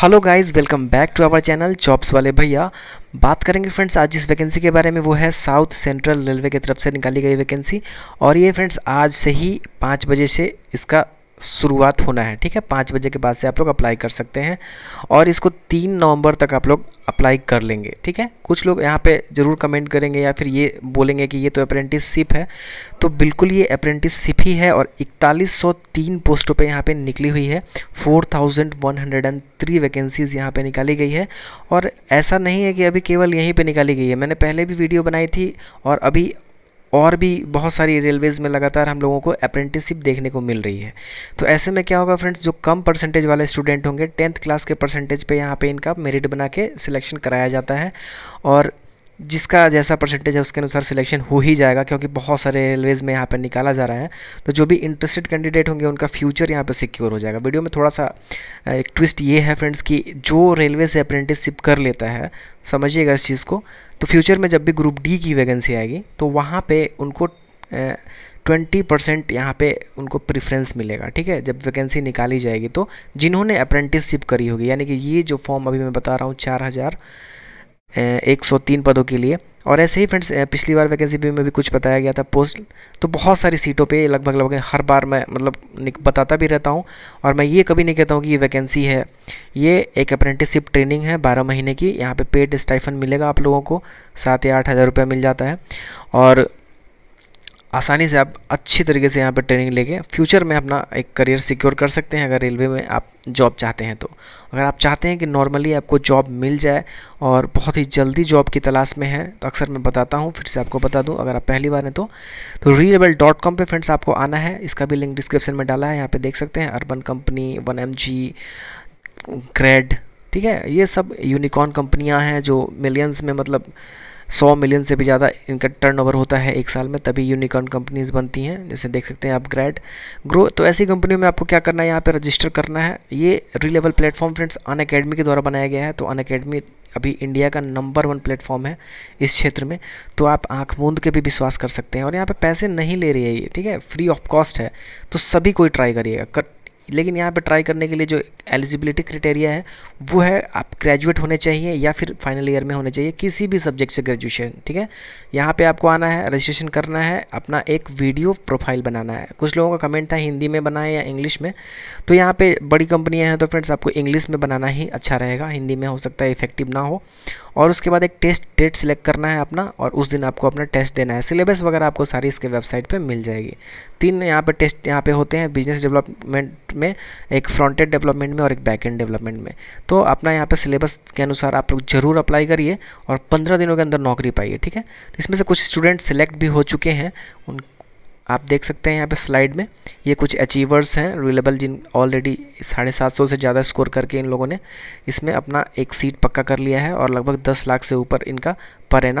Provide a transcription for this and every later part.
hello guys welcome back to our channel jobs वाले भैया बात करेंगे फ्रेंड्स आज जिस वैकेंसी के बारे में वो है साउथ सेंट्रल रेलवे की तरफ से निकाली गई वैकेंसी और ये फ्रेंड्स आज से ही पाँच बजे से इसका शुरुआत होना है ठीक है पाँच बजे के बाद से आप लोग अप्लाई कर सकते हैं और इसको तीन नवंबर तक आप लोग अप्लाई कर लेंगे ठीक है कुछ लोग यहाँ पे ज़रूर कमेंट करेंगे या फिर ये बोलेंगे कि ये तो अप्रेंटिसशिप है तो बिल्कुल ये अप्रेंटिसशिप ही है और इकतालीस पोस्टों पे यहाँ पे निकली हुई है 4103 वैकेंसीज़ यहाँ पे निकाली गई है और ऐसा नहीं है कि अभी केवल यहीं पे निकाली गई है मैंने पहले भी वीडियो बनाई थी और अभी और भी बहुत सारी रेलवेज़ में लगातार हम लोगों को अप्रेंटिसशिप देखने को मिल रही है तो ऐसे में क्या होगा फ्रेंड्स जो कम परसेंटेज वाले स्टूडेंट होंगे टेंथ क्लास के परसेंटेज पे यहाँ पे इनका मेरिट बना के सिलेक्शन कराया जाता है और जिसका जैसा परसेंटेज है उसके अनुसार सिलेक्शन हो ही जाएगा क्योंकि बहुत सारे रेलवेज़ में यहाँ पर निकाला जा रहा है तो जो भी इंटरेस्टेड कैंडिडेट होंगे उनका फ्यूचर यहाँ पर सिक्योर हो जाएगा वीडियो में थोड़ा सा एक ट्विस्ट ये है फ्रेंड्स कि जो रेलवे से अप्रेंटिसशिप कर लेता है समझिएगा इस चीज़ को तो फ्यूचर में जब भी ग्रुप डी की वैकेंसी आएगी तो वहाँ पर उनको ट्वेंटी परसेंट यहाँ पर उनको प्रिफ्रेंस मिलेगा ठीक है जब वैकेंसी निकाली जाएगी तो जिन्होंने अप्रेंटिसशिप करी होगी यानी कि ये जो फॉर्म अभी मैं बता रहा हूँ चार हज़ार एक सौ तीन पदों के लिए और ऐसे ही फ्रेंड्स पिछली बार वैकेंसी भी में भी कुछ बताया गया था पोस्ट तो बहुत सारी सीटों पे लगभग लगभग हर बार मैं मतलब बताता भी रहता हूँ और मैं ये कभी नहीं कहता हूँ कि ये वैकेंसी है ये एक अप्रेंटिसशिप ट्रेनिंग है बारह महीने की यहाँ पे पेड स्टाइफन मिलेगा आप लोगों को सात या आठ हज़ार रुपया मिल जाता है और आसानी से आप अच्छी तरीके से यहाँ पर ट्रेनिंग लेके फ्यूचर में अपना एक करियर सिक्योर कर सकते हैं अगर रेलवे में आप जॉब चाहते हैं तो अगर आप चाहते हैं कि नॉर्मली आपको जॉब मिल जाए और बहुत ही जल्दी जॉब की तलाश में है तो अक्सर मैं बताता हूँ फिर से आपको बता दूँ अगर आप पहली बार हैं तो तो रीलेबल डॉट कॉम पर फ्रेंड्स आपको आना है इसका भी लिंक डिस्क्रिप्शन में डाला है यहाँ पर देख सकते हैं Urban Company one M G Cred ठीक है ये सब यूनिकॉर्न कंपनियाँ हैं जो मिलियंस में मतलब सौ मिलियन से भी ज़्यादा इनका टर्नओवर होता है एक साल में तभी यूनिकॉर्न कंपनीज बनती हैं जैसे देख सकते हैं आप ग्रैड ग्रो तो ऐसी कंपनियों में आपको क्या करना है यहाँ पर रजिस्टर करना है ये reliable platform friends Unacademy के द्वारा बनाया गया है तो अन अकेडमी अभी इंडिया का नंबर वन प्लेटफॉर्म है इस क्षेत्र में तो आप आंख मूंद के भी विश्वास कर सकते हैं और यहाँ पे पैसे नहीं ले रही है ये ठीक है फ्री ऑफ कॉस्ट है तो सभी कोई ट्राई करिएगा लेकिन यहाँ पे ट्राई करने के लिए जो एलिजिबिलिटी क्राइटेरिया है वो है आप ग्रेजुएट होने चाहिए या फिर फाइनल ईयर में होने चाहिए किसी भी सब्जेक्ट से ग्रेजुएशन ठीक है यहाँ पे आपको आना है रजिस्ट्रेशन करना है अपना एक वीडियो प्रोफाइल बनाना है कुछ लोगों का कमेंट था हिंदी में बनाए या इंग्लिश में तो यहाँ पर बड़ी कंपनियाँ हैं तो फ्रेंड्स आपको इंग्लिश में बनाना ही अच्छा रहेगा हिंदी में हो सकता है इफेक्टिव ना हो और उसके बाद एक टेस्ट डेट सिलेक्ट करना है अपना और उस दिन आपको अपना टेस्ट देना है सिलेबस वगैरह आपको सारी इसके वेबसाइट पर मिल जाएगी तीन यहाँ पर टेस्ट यहाँ पर होते हैं बिजनेस डेवलपमेंट में एक फ्रंट एंड डेवलपमेंट में और एक बैक एंड डेवलपमेंट में तो अपना यहाँ पर सिलेबस के अनुसार आप लोग जरूर अप्लाई करिए और पंद्रह दिनों के अंदर नौकरी पाइए ठीक है तो इसमें से कुछ स्टूडेंट सेलेक्ट भी हो चुके हैं उन आप देख सकते हैं यहाँ पे स्लाइड में ये कुछ अचीवर्स हैं रिलेबल जिन ऑलरेडी साढ़े सात सौ से ज़्यादा स्कोर करके इन लोगों ने इसमें अपना एक सीट पक्का कर लिया है और लगभग दस लाख से ऊपर इनका पर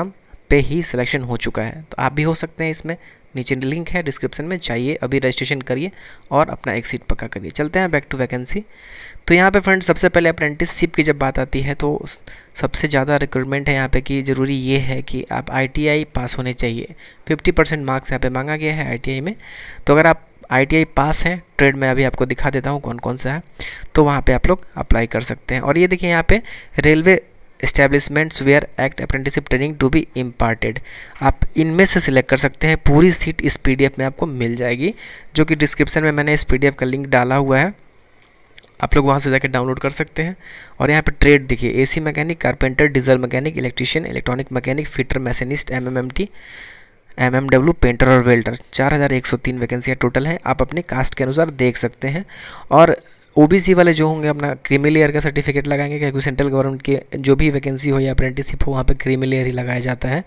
पे ही सिलेक्शन हो चुका है तो आप भी हो सकते हैं इसमें नीचे लिंक है डिस्क्रिप्शन में चाहिए अभी रजिस्ट्रेशन करिए और अपना एक सीट पक्का करिए चलते हैं बैक टू वैकेंसी तो यहाँ पे फ्रेंड्स सबसे पहले अप्रेंटिसशिप की जब बात आती है तो सबसे ज़्यादा रिक्रूटमेंट है यहाँ पे कि ज़रूरी ये है कि आप आई पास होने चाहिए 50 परसेंट मार्क्स यहाँ पे मांगा गया है आई में तो अगर आप आई पास है ट्रेड में अभी आपको दिखा देता हूँ कौन कौन सा है तो वहाँ पे आप लोग अप्लाई कर सकते हैं और ये देखिए यहाँ पे railway establishments where act apprenticeship training to be imparted आप इनमें से सिलेक्ट कर सकते हैं पूरी सीट इस एफ में आपको मिल जाएगी जो कि डिस्क्रिप्शन में मैंने इस एफ का लिंक डाला हुआ है आप लोग वहाँ से जाकर डाउनलोड कर सकते हैं और यहाँ पर ट्रेड देखिए AC mechanic carpenter diesel mechanic electrician electronic mechanic fitter machinist MMMT MMW painter और वेल्डर चार हज़ार एक सौ तीन वैकेंसियाँ टोटल है आप अपने कास्ट के अनुसार देख सकते हैं और ओबीसी वाले जो होंगे अपना क्रीमी लेयर का सर्टिफिकेट लगाएंगे क्योंकि सेंट्रल गवर्नमेंट की जो भी वैकेंसी हो या अप्रेंटिसिप हो वहाँ पर क्रीमी लेयर ही लगाया जाता है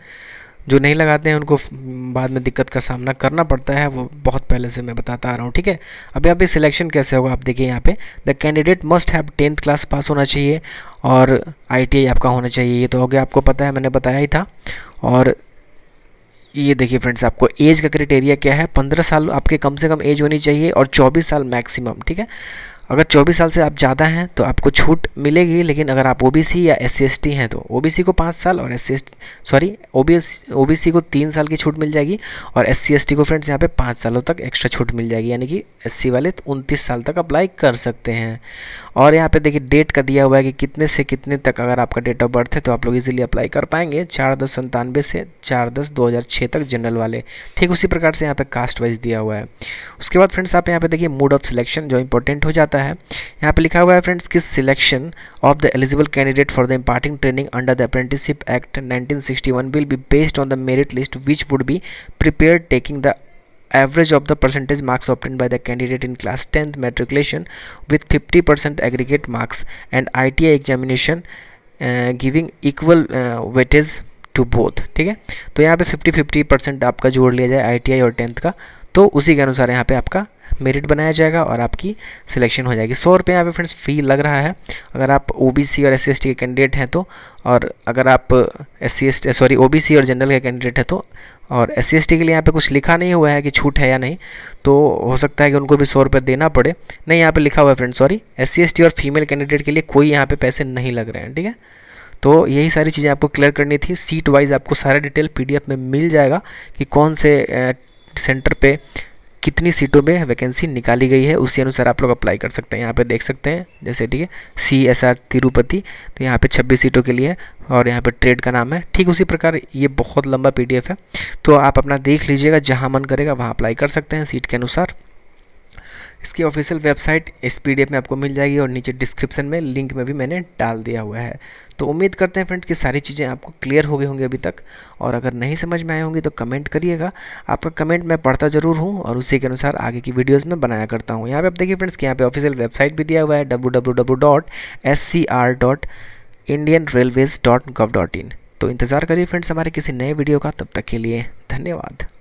जो नहीं लगाते हैं उनको बाद में दिक्कत का सामना करना पड़ता है वो बहुत पहले से मैं बताता आ रहा हूँ ठीक है अब यहाँ पे सिलेक्शन कैसे होगा आप देखिए यहाँ पे the candidate must have tenth class pass होना चाहिए और आई आपका होना चाहिए ये तो हो गया आपको पता है मैंने बताया ही था और ये देखिए फ्रेंड्स आपको एज का क्रिटेरिया क्या है पंद्रह साल आपके कम से कम एज होनी चाहिए और चौबीस साल मैक्सिमम ठीक है अगर 24 साल से आप ज़्यादा हैं तो आपको छूट मिलेगी लेकिन अगर आप ओबीसी या एस सी हैं तो ओबीसी को पाँच साल और एस सी सॉरी ओबीसी को तीन साल की छूट मिल जाएगी और एस सी को फ्रेंड्स यहाँ पे पाँच सालों तक एक्स्ट्रा छूट मिल जाएगी यानी कि एस वाले उनतीस साल तक अप्लाई कर सकते हैं और यहाँ पर देखिए डेट का दिया हुआ है कि कितने से कितने तक अगर आपका डेट ऑफ बर्थ है तो आप लोग इज़िली अप्लाई कर पाएंगे चार दस संतानवे से चार दस दो हज़ार छः तक जनरल वाले ठीक उसी प्रकार से यहाँ पर कास्ट वाइज दिया हुआ है उसके बाद फ्रेंड्स आप यहाँ पर देखिए मूड ऑफ सिलेक्शन जो इंपॉर्टेंट हो जाता है होता है यहाँ पे लिखा हुआ है फ्रेंड्स कि selection of the eligible candidate for the imparting training under the apprenticeship act 1961 will be based on the merit list which would be prepare taking the average of the percentage marks obtain by the candidate in class tenth matriculation with fifty aggregate marks and I examination giving equal weightage to both ठीक है तो यहाँ पे fifty fifty percent आपका जोड़ लिया जाए आई और टेंथ का तो उसी के अनुसार यहाँ पे आपका मेरिट बनाया जाएगा और आपकी सिलेक्शन हो जाएगी सौ रुपये यहाँ पर फ्रेंड्स फ़ी लग रहा है अगर आप ओ और एस सी के कैंडिडेट हैं तो और अगर आप एस सी सॉरी ओ और जनरल के कैंडिडेट हैं तो और एस सी के लिए यहाँ पे कुछ लिखा नहीं हुआ है कि छूट है या नहीं तो हो सकता है कि उनको भी सौ रुपये देना पड़े नहीं यहाँ पे लिखा हुआ है फ्रेंड सॉरी एस सी और फीमेल कैंडिडेट के लिए कोई यहाँ पे पैसे नहीं लग रहे हैं ठीक है तो यही सारी चीज़ें आपको क्लियर करनी थी सीट वाइज आपको सारा डिटेल पी में मिल जाएगा कि कौन से सेंटर पे कितनी सीटों में वैकेंसी निकाली गई है उसी अनुसार आप लोग अप्लाई कर सकते हैं यहाँ पे देख सकते हैं जैसे ठीक है सी एस आर तिरुपति तो यहाँ पे 26 सीटों के लिए और यहाँ पे ट्रेड का नाम है ठीक उसी प्रकार ये बहुत लंबा पीडीएफ है तो आप अपना देख लीजिएगा जहाँ मन करेगा वहाँ अप्लाई कर सकते हैं सीट के अनुसार इसकी ऑफिशियल वेबसाइट इस पी में आपको मिल जाएगी और नीचे डिस्क्रिप्शन में लिंक में भी मैंने डाल दिया हुआ है तो उम्मीद करते हैं फ्रेंड कि सारी चीज़ें आपको क्लियर हो गई होंगी अभी तक और अगर नहीं समझ में आए होंगी तो कमेंट करिएगा आपका कमेंट मैं पढ़ता जरूर हूँ और उसी के अनुसार आगे की वीडियोस में बनाया करता हूँ यहाँ पे आप देखिए फ्रेंड्स कि यहाँ पे ऑफिशियल वेबसाइट भी दिया हुआ है डब्ल्यू तो इंतज़ार करिए फ्रेंड्स हमारे किसी नए वीडियो का तब तक के लिए धन्यवाद